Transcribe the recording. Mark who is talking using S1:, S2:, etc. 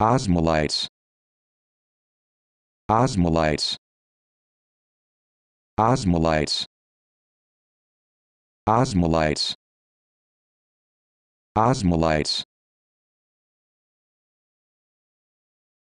S1: Osmolites Osmolites Osmolites Osmolites Osmolites